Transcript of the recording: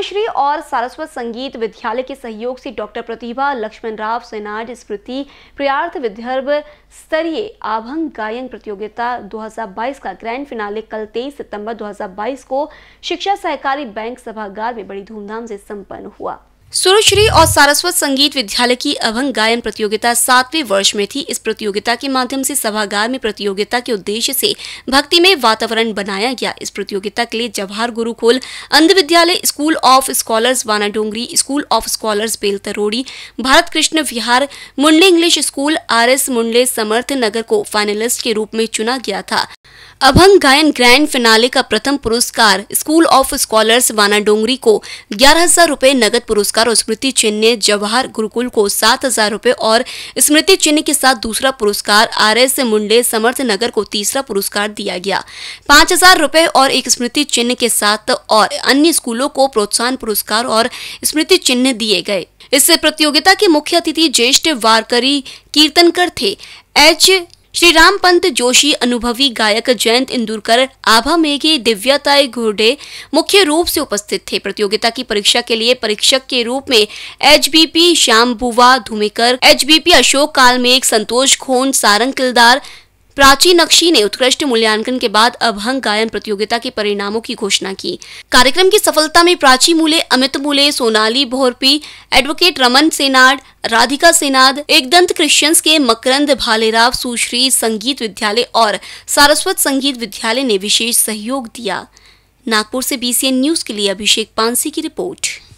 पद्मश्री और सारस्वत संगीत विद्यालय के सहयोग से डॉक्टर प्रतिभा लक्ष्मण राव सेनाड स्मृति प्रयार्थ विदर्भ स्तरीय आभंग गायन प्रतियोगिता 2022 का ग्रैंड फिनाले कल 23 सितंबर 2022 को शिक्षा सहकारी बैंक सभागार में बड़ी धूमधाम से संपन्न हुआ सुरश्री और सारस्वत संगीत विद्यालय की अभंग गायन प्रतियोगिता सातवें वर्ष में थी इस प्रतियोगिता के माध्यम से सभागार में प्रतियोगिता के उद्देश्य से भक्ति में वातावरण बनाया गया इस प्रतियोगिता के लिए जवाहर गुरुकुल अंध विद्यालय school of scholars Wanadongri school of scholars Beltarodi Bharat Krishna Vihar Munde English school R S Munde Samarth Nagar को फाइनलिस्ट के रूप में चुना गया था अभंग गायन ग्रैंड फिनाले का प्रथम पुरस्कार स्कूल ऑफ स्कॉलर्स वाना डोंगरी को ग्यारह हजार नगद पुरस्कार पुरस्कार और स्मृति चिन्ह जवाहर गुरुकुल को सात हजार रूपए और स्मृति चिन्ह के साथ दूसरा पुरस्कार आर एस मुंडे समर्थ नगर को तीसरा पुरस्कार दिया गया पांच हजार रूपए और एक स्मृति चिन्ह के साथ और अन्य स्कूलों को प्रोत्साहन पुरस्कार और स्मृति चिन्ह दिए गए इस प्रतियोगिता के मुख्य अतिथि ज्येष्ठ वारकरी कीर्तनकर थे एच श्री राम पंत जोशी अनुभवी गायक जयंत इंदुरकर आभा मेघे दिव्याताई घोडे मुख्य रूप से उपस्थित थे प्रतियोगिता की परीक्षा के लिए परीक्षक के रूप में एचबीपी श्याम बुवा धुमेकर एचबीपी अशोक कालमेघ संतोष खोन सारंग किलदार प्राची नक्शी ने उत्कृष्ट मूल्यांकन के बाद अभंग गायन प्रतियोगिता के परिणामों की घोषणा की कार्यक्रम की सफलता में प्राची मूले अमित मूले सोनाली भोरपी एडवोकेट रमन सेनाड राधिका सेनाद एकदंत क्रिश्चियंस के मकरंद भालेराव सुश्री संगीत विद्यालय और सारस्वत संगीत विद्यालय ने विशेष सहयोग दिया नागपुर से बीसीएन न्यूज के लिए अभिषेक पानसी की रिपोर्ट